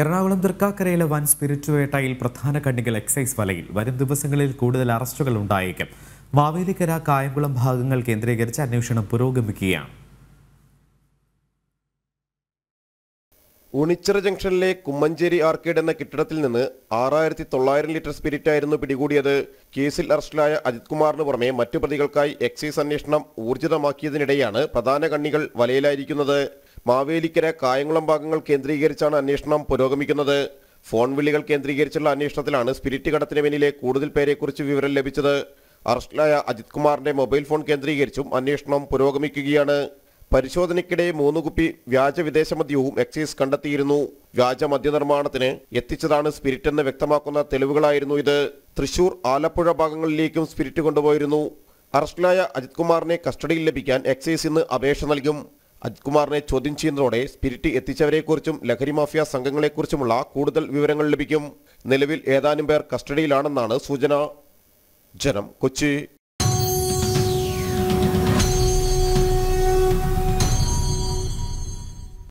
എറണാകുളം തൃക്കാക്കരയിലെ വൻ സ്പിരിറ്റ് പ്രധാന കണ്ണികൾ എക്സൈസ് വലയിൽ വരും ദിവസങ്ങളിൽ കൂടുതൽ അറസ്റ്റുകൾ ഉണ്ടായേക്കും മാവേലിക്കര കായംകുളം ഭാഗങ്ങൾ കേന്ദ്രീകരിച്ച് അന്വേഷണം പുരോഗമിക്കുകയാണ് ഉണിച്ചിറ ജംഗ്ഷനിലെ കുമ്മഞ്ചേരി ആർക്കേഡ് എന്ന കെട്ടിടത്തിൽ നിന്ന് ആറായിരത്തി തൊള്ളായിരം ലിറ്റർ സ്പിരിറ്റ് ആയിരുന്നു പിടികൂടിയത് കേസിൽ അറസ്റ്റിലായ അജിത് കുമാറിന് പുറമെ മറ്റു പ്രതികൾക്കായി എക്സൈസ് അന്വേഷണം ഊർജിതമാക്കിയതിനിടെയാണ് പ്രധാന കണ്ണികൾ വലയിലായിരിക്കുന്നത് മാവേലിക്കര കായംകുളം ഭാഗങ്ങൾ കേന്ദ്രീകരിച്ചാണ് അന്വേഷണം പുരോഗമിക്കുന്നത് ഫോൺ വിളികൾ കേന്ദ്രീകരിച്ചുള്ള അന്വേഷണത്തിലാണ് സ്പിരിറ്റ് കടത്തിന് പിന്നിലെ കൂടുതൽ പേരെക്കുറിച്ച് വിവരം ലഭിച്ചത് അറസ്റ്റിലായ അജിത് കുമാറിന്റെ മൊബൈൽ ഫോൺ കേന്ദ്രീകരിച്ചും അന്വേഷണം പുരോഗമിക്കുകയാണ് പരിശോധനയ്ക്കിടെ മൂന്ന് കുപ്പി വ്യാജ വിദേശ മദ്യവും എക്സൈസ് കണ്ടെത്തിയിരുന്നു വ്യാജ മദ്യനിർമ്മാണത്തിന് എത്തിച്ചതാണ് സ്പിരിറ്റ് എന്ന് വ്യക്തമാക്കുന്ന തെളിവുകളായിരുന്നു ഇത് തൃശൂർ ആലപ്പുഴ ഭാഗങ്ങളിലേക്കും സ്പിരിറ്റ് കൊണ്ടുപോയിരുന്നു അറസ്റ്റിലായ അജിത് കുമാറിനെ കസ്റ്റഡിയിൽ ലഭിക്കാൻ എക്സൈസ് ഇന്ന് അപേക്ഷ നൽകും അജ്കുമാറിനെ ചോദ്യം ചെയ്യുന്നതോടെ സ്പിരിറ്റ് എത്തിച്ചവരെക്കുറിച്ചും ലഹരി മാഫിയ സംഘങ്ങളെക്കുറിച്ചുമുള്ള കൂടുതൽ വിവരങ്ങൾ ലഭിക്കും നിലവിൽ ഏതാനും പേർ കസ്റ്റഡിയിലാണെന്നാണ് സൂചന ജനം കൊച്ചി